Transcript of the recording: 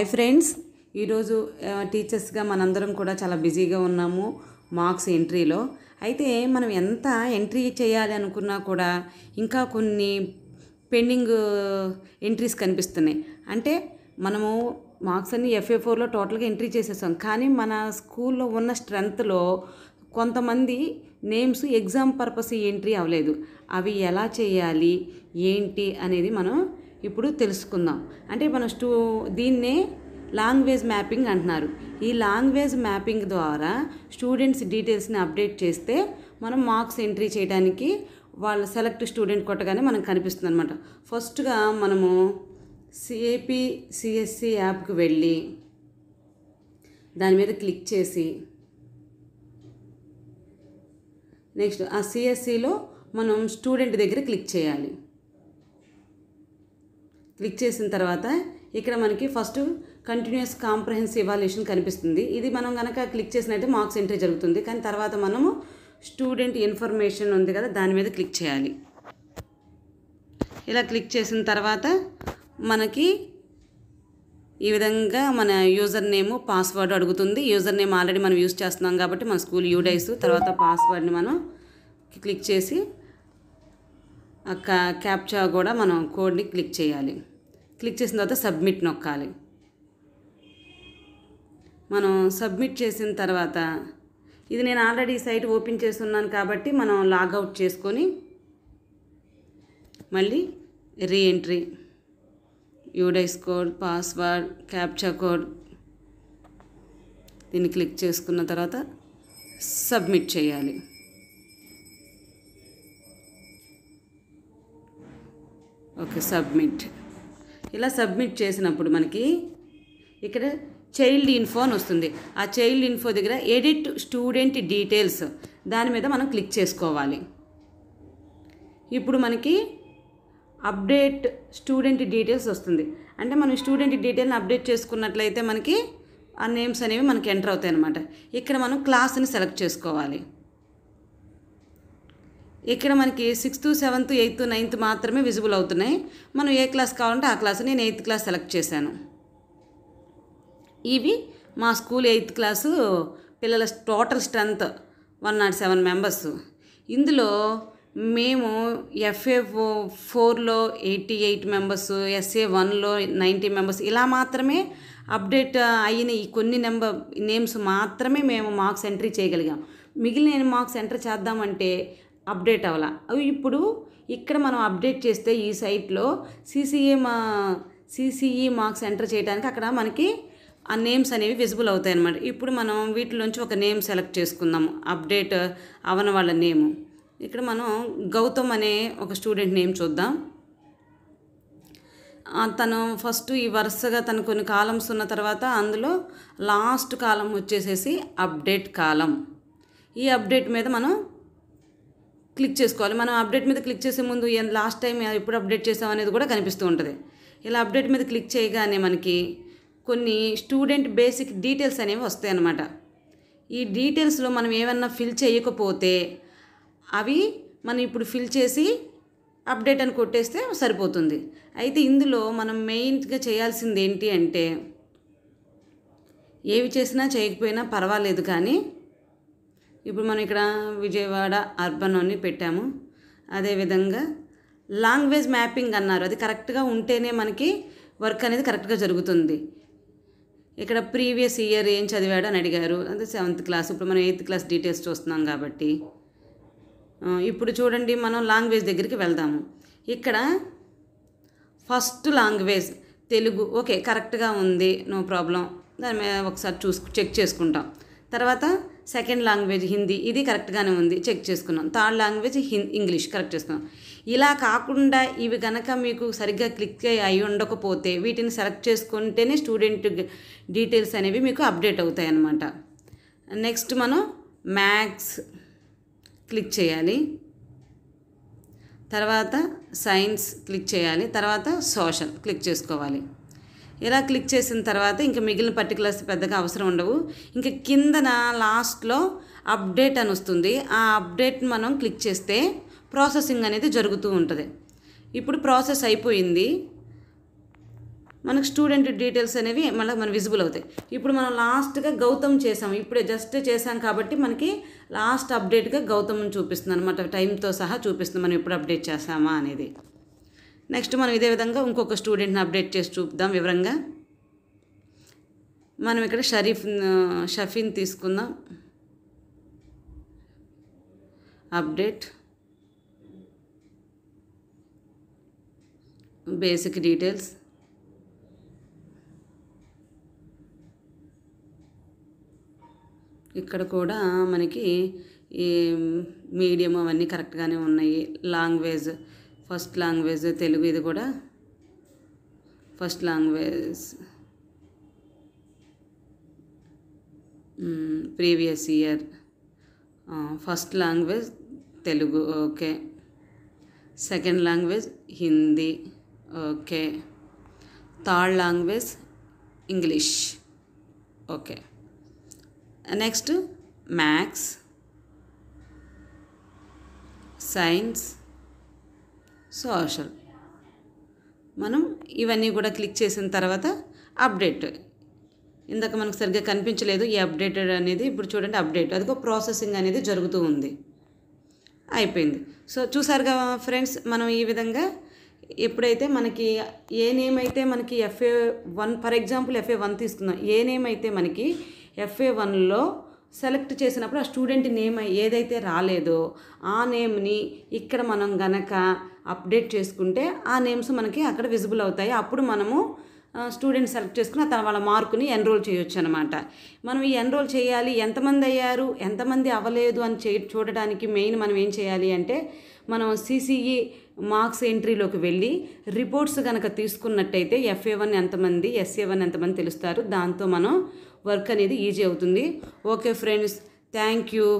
hi friends ఈరోజు టీచర్స్గా మనందరం కూడా చాలా బిజీగా ఉన్నాము మార్క్స్ ఎంట్రీలో అయితే మనం ఎంత ఎంట్రీ చేయాలి అనుకున్నా కూడా ఇంకా కొన్ని పెండింగ్ ఎంట్రీస్ కనిపిస్తున్నాయి అంటే మనము మార్క్స్ అన్ని ఎఫ్ఏ ఫోర్లో టోటల్గా ఎంట్రీ చేసేసాం కానీ మన స్కూల్లో ఉన్న స్ట్రెంగ్త్లో కొంతమంది నేమ్స్ ఎగ్జామ్ పర్పస్ ఎంట్రీ అవ్వలేదు అవి ఎలా చేయాలి ఏంటి అనేది మనం ఇప్పుడు తెలుసుకుందాం అంటే మనం స్టూ దీన్నే లాంగ్వేజ్ మ్యాపింగ్ అంటున్నారు ఈ లాంగ్వేజ్ మ్యాపింగ్ ద్వారా స్టూడెంట్స్ డీటెయిల్స్ని అప్డేట్ చేస్తే మనం మార్క్స్ ఎంట్రీ చేయడానికి వాళ్ళ సెలెక్ట్ స్టూడెంట్ కొట్టగానే మనకు కనిపిస్తుంది అనమాట ఫస్ట్గా మనము సిఏపి సిఎస్సి యాప్కి వెళ్ళి దాని మీద క్లిక్ చేసి నెక్స్ట్ ఆ సిఎస్సిలో మనం స్టూడెంట్ దగ్గర క్లిక్ చేయాలి క్లిక్ చేసిన తర్వాత ఇక్కడ మనకి ఫస్ట్ కంటిన్యూస్ కాంప్రహెన్సివ్ ఇవాల్యూషన్ కనిపిస్తుంది ఇది మనం కనుక క్లిక్ చేసినట్టే మార్క్స్ ఎంట్రీ జరుగుతుంది కానీ తర్వాత మనము స్టూడెంట్ ఇన్ఫర్మేషన్ ఉంది కదా దాని మీద క్లిక్ చేయాలి ఇలా క్లిక్ చేసిన తర్వాత మనకి ఈ విధంగా మన యూజర్ నేమ్ పాస్వర్డ్ అడుగుతుంది యూజర్ నేమ్ ఆల్రెడీ మనం యూజ్ చేస్తున్నాం కాబట్టి మన స్కూల్ యూడైస్ తర్వాత పాస్వర్డ్ని మనం క్లిక్ చేసి క్యాప్చా కూడా మనం కోడ్ని క్లిక్ చేయాలి క్లిక్ చేసిన తర్వాత సబ్మిట్ నొక్కాలి మనం సబ్మిట్ చేసిన తర్వాత ఇది నేను ఆల్రెడీ సైట్ ఓపెన్ చేసి ఉన్నాను కాబట్టి మనం లాగౌట్ చేసుకొని మళ్ళీ reentry UDISE code password captcha code దీన్ని క్లిక్ చేసుకున్న తర్వాత సబ్మిట్ చేయాలి ఓకే సబ్మిట్ ఇలా సబ్మిట్ చేసినప్పుడు మనకి ఇక్కడ చైల్డ్ ఇన్ఫో అని వస్తుంది ఆ చైల్డ్ ఇన్ఫో దగ్గర ఎడిట్ స్టూడెంట్ డీటెయిల్స్ దాని మీద మనం క్లిక్ చేసుకోవాలి ఇప్పుడు మనకి అప్డేట్ స్టూడెంట్ డీటెయిల్స్ వస్తుంది అంటే మనం స్టూడెంట్ డీటెయిల్ని అప్డేట్ చేసుకున్నట్లయితే మనకి ఆ నేమ్స్ అనేవి మనకి ఎంటర్ అవుతాయి అన్నమాట ఇక్కడ మనం క్లాస్ని సెలెక్ట్ చేసుకోవాలి ఇక్కడ మనకి సిక్స్త్ సెవెంత్ ఎయిత్ నైన్త్ మాత్రమే విజిబుల్ అవుతున్నాయి మనం ఏ క్లాస్ కావాలంటే ఆ క్లాస్ నేను ఎయిత్ క్లాస్ సెలెక్ట్ చేశాను ఇవి మా స్కూల్ ఎయిత్ క్లాసు పిల్లల total strength one naught seven members ఇందులో మేము ఎఫ్ఏ ఫోర్లో ఎయిటీ ఎయిట్ మెంబర్స్ ఎస్ఏ వన్లో నైంటీ మెంబర్స్ ఇలా మాత్రమే అప్డేట్ అయిన ఈ కొన్ని నెంబర్ నేమ్స్ మాత్రమే మేము మార్క్స్ ఎంట్రీ చేయగలిగాం మిగిలిన మార్క్స్ ఎంటర్ చేద్దామంటే అప్డేట్ అవ్వాల అవి ఇప్పుడు ఇక్కడ మనం అప్డేట్ చేస్తే ఈ సైట్లో సీసీఏ మా సీసీఈ మార్క్స్ ఎంటర్ చేయడానికి అక్కడ మనకి ఆ నేమ్స్ అనేవి విజిబుల్ అవుతాయి అనమాట ఇప్పుడు మనం వీటిలోంచి ఒక నేమ్ సెలెక్ట్ చేసుకుందాము అప్డేట్ అవన వాళ్ళ నేము ఇక్కడ మనం గౌతమ్ అనే ఒక స్టూడెంట్ నేమ్ చూద్దాం తను ఫస్ట్ ఈ వరుసగా తను కొన్ని కాలమ్స్ ఉన్న తర్వాత అందులో లాస్ట్ కాలం వచ్చేసేసి అప్డేట్ కాలం ఈ అప్డేట్ మీద మనం క్లిక్ చేసుకోవాలి మనం అప్డేట్ మీద క్లిక్ చేసే ముందు లాస్ట్ టైం ఎప్పుడు అప్డేట్ చేసాం అనేది కూడా కనిపిస్తూ ఉంటుంది ఇలా అప్డేట్ మీద క్లిక్ చేయగానే మనకి కొన్ని స్టూడెంట్ బేసిక్ డీటెయిల్స్ అనేవి వస్తాయి అన్నమాట ఈ డీటెయిల్స్లో మనం ఏమన్నా ఫిల్ చేయకపోతే అవి మనం ఇప్పుడు ఫిల్ చేసి అప్డేట్ అని కొట్టేస్తే సరిపోతుంది అయితే ఇందులో మనం మెయిన్గా చేయాల్సింది ఏంటి అంటే ఏవి చేసినా చేయకపోయినా పర్వాలేదు కానీ ఇప్పుడు మనం ఇక్కడ విజయవాడ అర్బన్ అని పెట్టాము అదేవిధంగా లాంగ్వేజ్ మ్యాపింగ్ అన్నారు అది కరెక్ట్గా ఉంటేనే మనకి వర్క్ అనేది కరెక్ట్గా జరుగుతుంది ఇక్కడ ప్రీవియస్ ఇయర్ ఏం చదివాడు అని అడిగారు అంటే సెవెంత్ క్లాస్ ఇప్పుడు మనం ఎయిత్ క్లాస్ డీటెయిల్స్ చూస్తున్నాం కాబట్టి ఇప్పుడు చూడండి మనం లాంగ్వేజ్ దగ్గరికి వెళ్దాము ఇక్కడ ఫస్ట్ లాంగ్వేజ్ తెలుగు ఓకే కరెక్ట్గా ఉంది నో ప్రాబ్లం దాని మీద ఒకసారి చూసు చెక్ చేసుకుంటాం తర్వాత సెకండ్ లాంగ్వేజ్ హిందీ ఇది కరెక్ట్గానే ఉంది చెక్ చేసుకున్నాం థర్డ్ లాంగ్వేజ్ హిం ఇంగ్లీష్ కరెక్ట్ చేసుకున్నాం ఇలా కాకుండా ఇవి కనుక మీకు సరిగ్గా క్లిక్ అయి ఉండకపోతే వీటిని సెలెక్ట్ చేసుకుంటేనే స్టూడెంట్ డీటెయిల్స్ అనేవి మీకు అప్డేట్ అవుతాయి అన్నమాట నెక్స్ట్ మనం మ్యాథ్స్ క్లిక్ చేయాలి తర్వాత సైన్స్ క్లిక్ చేయాలి తర్వాత సోషల్ క్లిక్ చేసుకోవాలి ఇలా క్లిక్ చేసిన తర్వాత ఇంకా మిగిలిన పర్టికులర్స్ పెద్దగా అవసరం ఉండవు ఇంకా కిందన లాస్ట్లో అప్డేట్ అని వస్తుంది ఆ అప్డేట్ మనం క్లిక్ చేస్తే ప్రాసెసింగ్ అనేది జరుగుతూ ఉంటుంది ఇప్పుడు ప్రాసెస్ అయిపోయింది మనకు స్టూడెంట్ డీటెయిల్స్ అనేవి మళ్ళీ మన విజిబుల్ అవుతాయి ఇప్పుడు మనం లాస్ట్గా గౌతమ్ చేసాం ఇప్పుడే జస్ట్ చేసాం కాబట్టి మనకి లాస్ట్ అప్డేట్గా గౌతమ్ని చూపిస్తుంది అనమాట టైంతో సహా చూపిస్తుంది మనం ఎప్పుడు అప్డేట్ చేసామా అనేది నెక్స్ట్ మనం ఇదే విధంగా ఇంకొక స్టూడెంట్ని అప్డేట్ చేసి చూపుదాం వివరంగా మనం ఇక్కడ షరీఫ్ షఫీన్ తీసుకుందాం అప్డేట్ బేసిక్ డీటెయిల్స్ ఇక్కడ కూడా మనకి ఈ మీడియం అవన్నీ కరెక్ట్గానే ఉన్నాయి లాంగ్వేజ్ ఫస్ట్ లాంగ్వేజ్ తెలుగు ఇది కూడా first language previous year first language Telugu okay second language Hindi okay third language English okay next maths science social మనం ఇవన్నీ కూడా క్లిక్ చేసిన తర్వాత అప్డేట్ ఇందాక మనకు సరిగ్గా కనిపించలేదు ఈ అప్డేటెడ్ అనేది ఇప్పుడు చూడండి అప్డేట్ అదిగో ప్రాసెసింగ్ అనేది జరుగుతూ ఉంది అయిపోయింది సో చూసారుగా ఫ్రెండ్స్ మనం ఈ విధంగా ఎప్పుడైతే మనకి ఏ నేమ్ అయితే మనకి FA one for example FA one తీసుకుందాం ఏ నేమ్ అయితే మనకి ఎఫ్ఏ వన్లో సెలెక్ట్ చేసినప్పుడు ఆ స్టూడెంట్ నేమ్ ఏదైతే రాలేదో ఆ నేమ్ని ఇక్కడ మనం గనక అప్డేట్ చేసుకుంటే ఆ నేమ్స్ మనకి అక్కడ విజిబుల్ అవుతాయి అప్పుడు మనము స్టూడెంట్ సెలెక్ట్ చేసుకుని తన వాళ్ళ మార్కుని ఎన్రోల్ చేయొచ్చు అనమాట మనం ఈ ఎన్రోల్ చేయాలి ఎంతమంది అయ్యారు ఎంతమంది అవ్వలేదు అని చే చూడడానికి మెయిన్ మనం ఏం చేయాలి అంటే మనం సిసిఈ మార్క్స్ ఎంట్రీలోకి వెళ్ళి రిపోర్ట్స్ కనుక తీసుకున్నట్టయితే ఎఫ్ఏ వన్ ఎంతమంది ఎస్ఏ వన్ ఎంతమంది తెలుస్తారు దాంతో మనం వర్క్ అనేది ఈజీ అవుతుంది ఓకే ఫ్రెండ్స్ థ్యాంక్ యూ